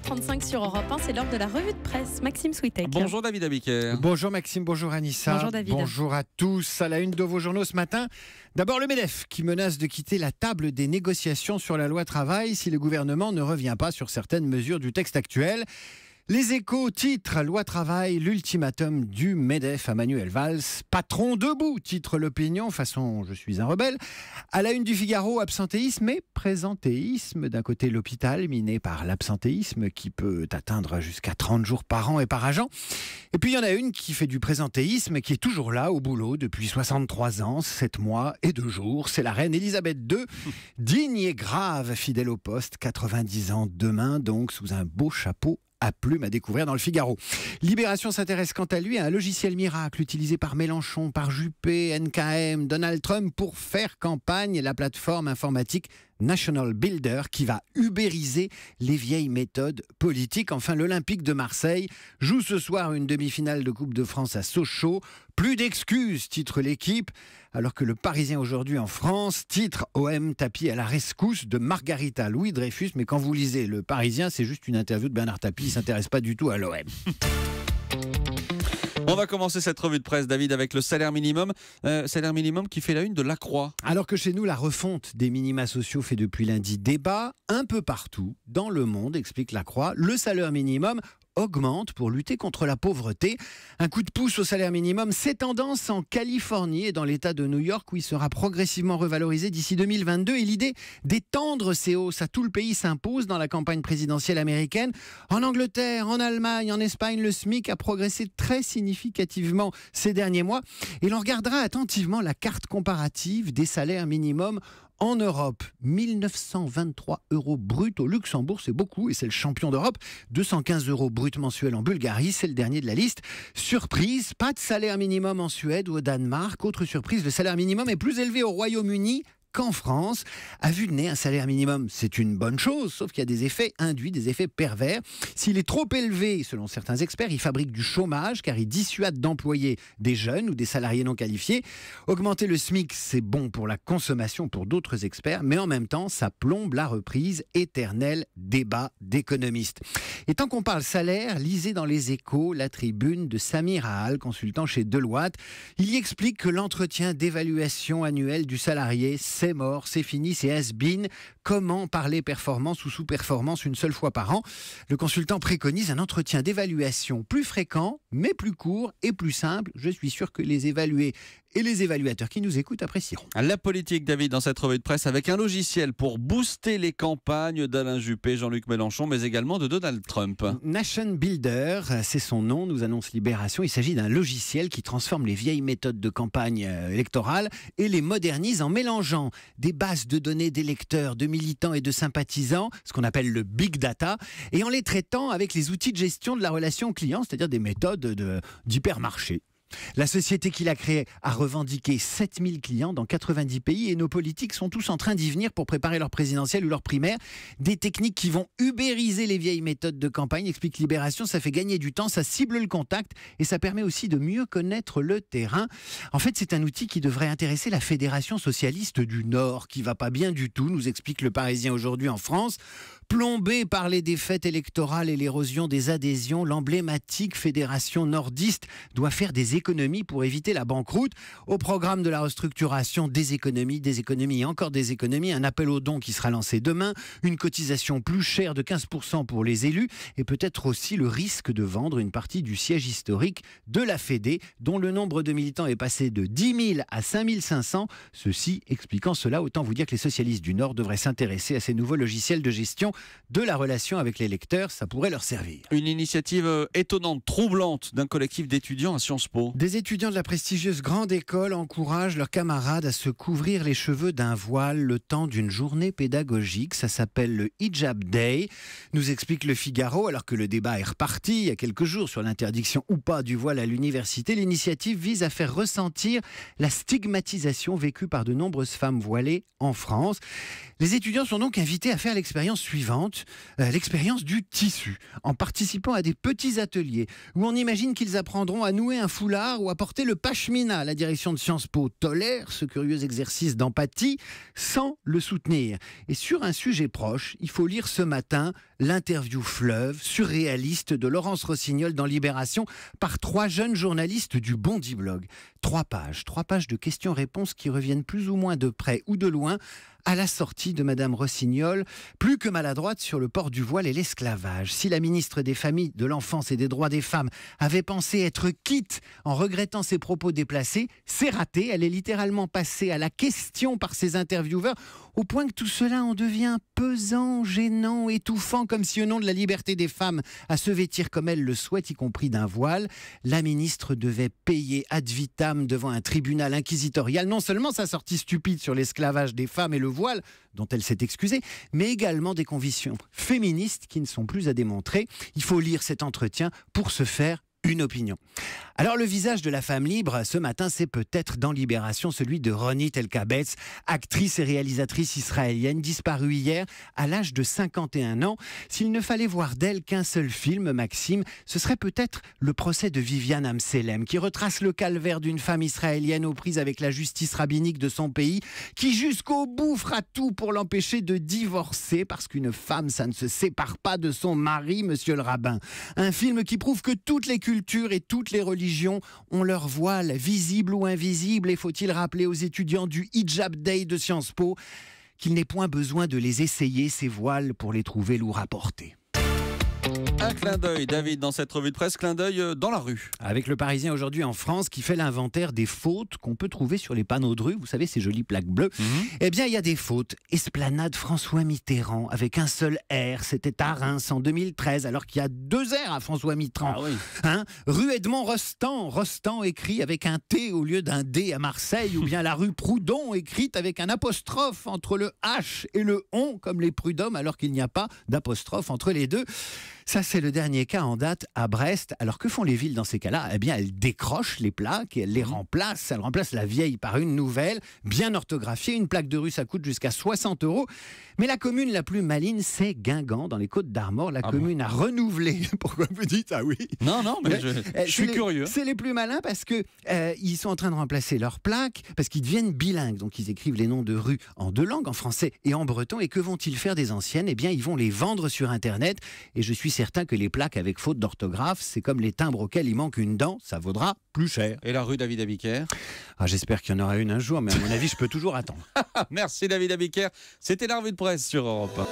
7h35 sur Europe 1, c'est l'heure de la revue de presse. Maxime Switek. Bonjour David Abiker. Bonjour Maxime, bonjour Anissa. Bonjour David. Bonjour à tous. À la une de vos journaux ce matin, d'abord le MEDEF qui menace de quitter la table des négociations sur la loi travail si le gouvernement ne revient pas sur certaines mesures du texte actuel. Les échos titre Loi travail, l'ultimatum du MEDEF à Manuel Valls. Patron debout, titre l'opinion, façon je suis un rebelle. À la une du Figaro, absentéisme et présentéisme. D'un côté, l'hôpital miné par l'absentéisme qui peut atteindre jusqu'à 30 jours par an et par agent. Et puis il y en a une qui fait du présentéisme et qui est toujours là au boulot depuis 63 ans, 7 mois et 2 jours. C'est la reine Elisabeth II, digne et grave, fidèle au poste, 90 ans demain, donc sous un beau chapeau à plume à découvrir dans le Figaro. Libération s'intéresse quant à lui à un logiciel miracle utilisé par Mélenchon, par Juppé, NKM, Donald Trump pour faire campagne. La plateforme informatique National Builder qui va ubériser les vieilles méthodes politiques. Enfin, l'Olympique de Marseille joue ce soir une demi-finale de Coupe de France à Sochaux. Plus d'excuses, titre l'équipe, alors que le Parisien aujourd'hui en France titre OM tapis à la rescousse de Margarita Louis Dreyfus. Mais quand vous lisez le Parisien, c'est juste une interview de Bernard Tapie, il s'intéresse pas du tout à l'OM. On va commencer cette revue de presse, David, avec le salaire minimum. Euh, salaire minimum qui fait la une de la croix. Alors que chez nous, la refonte des minima sociaux fait depuis lundi débat un peu partout dans le monde, explique la croix. Le salaire minimum augmente pour lutter contre la pauvreté. Un coup de pouce au salaire minimum, c'est tendance en Californie et dans l'État de New York où il sera progressivement revalorisé d'ici 2022. Et l'idée d'étendre ces hausses à tout le pays s'impose dans la campagne présidentielle américaine. En Angleterre, en Allemagne, en Espagne, le SMIC a progressé très significativement ces derniers mois. Et l'on regardera attentivement la carte comparative des salaires minimums en Europe, 1923 euros bruts au Luxembourg, c'est beaucoup et c'est le champion d'Europe. 215 euros bruts mensuels en Bulgarie, c'est le dernier de la liste. Surprise, pas de salaire minimum en Suède ou au Danemark. Autre surprise, le salaire minimum est plus élevé au Royaume-Uni qu'en France, a vu de nez un salaire minimum. C'est une bonne chose, sauf qu'il y a des effets induits, des effets pervers. S'il est trop élevé, selon certains experts, il fabrique du chômage car il dissuade d'employer des jeunes ou des salariés non qualifiés. Augmenter le SMIC, c'est bon pour la consommation, pour d'autres experts, mais en même temps, ça plombe la reprise. Éternel débat d'économistes. Et tant qu'on parle salaire, lisez dans les échos la tribune de Samir Ahal, consultant chez Deloitte. Il y explique que l'entretien d'évaluation annuelle du salarié, c'est mort, c'est fini, c'est has-been. Comment parler performance ou sous-performance une seule fois par an Le consultant préconise un entretien d'évaluation plus fréquent, mais plus court et plus simple. Je suis sûr que les évalués et les évaluateurs qui nous écoutent apprécieront. La politique, David, dans cette revue de presse avec un logiciel pour booster les campagnes d'Alain Juppé, Jean-Luc Mélenchon, mais également de Donald Trump. Nation Builder, c'est son nom, nous annonce Libération. Il s'agit d'un logiciel qui transforme les vieilles méthodes de campagne euh, électorale et les modernise en mélangeant des bases de données d'électeurs, de militants et de sympathisants, ce qu'on appelle le big data, et en les traitant avec les outils de gestion de la relation client, c'est-à-dire des méthodes d'hypermarché. La société qu'il a créée a revendiqué 7000 clients dans 90 pays et nos politiques sont tous en train d'y venir pour préparer leur présidentielle ou leur primaire. Des techniques qui vont ubériser les vieilles méthodes de campagne, explique Libération. Ça fait gagner du temps, ça cible le contact et ça permet aussi de mieux connaître le terrain. En fait, c'est un outil qui devrait intéresser la Fédération socialiste du Nord, qui va pas bien du tout, nous explique le Parisien aujourd'hui en France. Plombée par les défaites électorales et l'érosion des adhésions, l'emblématique fédération nordiste doit faire des économies économie pour éviter la banqueroute. Au programme de la restructuration, des économies, des économies et encore des économies, un appel aux dons qui sera lancé demain, une cotisation plus chère de 15% pour les élus et peut-être aussi le risque de vendre une partie du siège historique de la Fédé, dont le nombre de militants est passé de 10 000 à 5 500. Ceci expliquant cela, autant vous dire que les socialistes du Nord devraient s'intéresser à ces nouveaux logiciels de gestion de la relation avec les lecteurs. Ça pourrait leur servir. Une initiative euh, étonnante, troublante d'un collectif d'étudiants à Sciences Po. Des étudiants de la prestigieuse grande école encouragent leurs camarades à se couvrir les cheveux d'un voile le temps d'une journée pédagogique. Ça s'appelle le Hijab Day, nous explique le Figaro, alors que le débat est reparti il y a quelques jours sur l'interdiction ou pas du voile à l'université. L'initiative vise à faire ressentir la stigmatisation vécue par de nombreuses femmes voilées en France. Les étudiants sont donc invités à faire l'expérience suivante, euh, l'expérience du tissu, en participant à des petits ateliers où on imagine qu'ils apprendront à nouer un foulard ou apporter porter le à La direction de Sciences Po tolère ce curieux exercice d'empathie sans le soutenir. Et sur un sujet proche, il faut lire ce matin l'interview fleuve surréaliste de Laurence Rossignol dans Libération par trois jeunes journalistes du Bondi Blog. Trois pages, trois pages de questions-réponses qui reviennent plus ou moins de près ou de loin à la sortie de Madame Rossignol, plus que maladroite sur le port du voile et l'esclavage. Si la ministre des Familles, de l'Enfance et des Droits des Femmes avait pensé être quitte en regrettant ses propos déplacés, c'est raté. Elle est littéralement passée à la question par ses intervieweurs, au point que tout cela en devient pesant, gênant, étouffant, comme si au nom de la liberté des femmes à se vêtir comme elle le souhaite, y compris d'un voile, la ministre devait payer ad vitam devant un tribunal inquisitorial non seulement sa sortie stupide sur l'esclavage des femmes et le voile, dont elle s'est excusée, mais également des convictions féministes qui ne sont plus à démontrer. Il faut lire cet entretien pour se faire une opinion. Alors le visage de la femme libre, ce matin, c'est peut-être dans Libération celui de Ronit Elkabetz, actrice et réalisatrice israélienne disparue hier à l'âge de 51 ans. S'il ne fallait voir d'elle qu'un seul film, Maxime, ce serait peut-être le procès de Viviane Amselem, qui retrace le calvaire d'une femme israélienne aux prises avec la justice rabbinique de son pays, qui jusqu'au bout fera tout pour l'empêcher de divorcer, parce qu'une femme, ça ne se sépare pas de son mari, monsieur le rabbin. Un film qui prouve que toutes les cultures et toutes les religions ont leurs voiles, visibles ou invisibles. et faut-il rappeler aux étudiants du Hijab Day de Sciences Po qu'il n'est point besoin de les essayer, ces voiles, pour les trouver lourds à porter. Un clin d'œil, David, dans cette revue de presse, clin d'œil euh, dans la rue. Avec le Parisien aujourd'hui en France qui fait l'inventaire des fautes qu'on peut trouver sur les panneaux de rue, vous savez, ces jolies plaques bleues. Mhm. Eh bien, il y a des fautes. Esplanade François Mitterrand avec un seul R, c'était à Reims en 2013, alors qu'il y a deux R à François Mitterrand. Ah hein rue Edmond Rostand, Rostand écrit avec un T au lieu d'un D à Marseille, ou bien la rue Proudhon écrite avec un apostrophe entre le H et le on, comme les prud'hommes, alors qu'il n'y a pas d'apostrophe entre les deux. Ça, c'est le dernier cas en date à Brest. Alors que font les villes dans ces cas-là Eh bien, elles décrochent les plaques et elles les mhm. remplacent. Elles remplacent la vieille par une nouvelle, bien orthographiée. Une plaque de rue, ça coûte jusqu'à 60 euros. Mais la commune la plus maligne, c'est Guingamp, dans les Côtes d'Armor. La ah commune a renouvelé. Pourquoi vous dites ah oui Non, non, mais, je, euh, suis curieux. C'est les plus malins parce que euh, ils sont en train de remplacer leurs plaques parce qu'ils deviennent bilingues. Donc, ils écrivent les noms de rues en deux langues, en français et en breton. Et que vont-ils faire des anciennes Eh bien, ils vont les vendre sur Internet. Et je suis certain que les plaques avec faute d'orthographe, c'est comme les timbres auxquels il manque une dent, ça vaudra plus cher. Et la rue David Abiker ah, J'espère qu'il y en aura une un jour, mais à mon avis, je peux toujours attendre. Merci David Abiker. C'était la revue de presse sur Europe.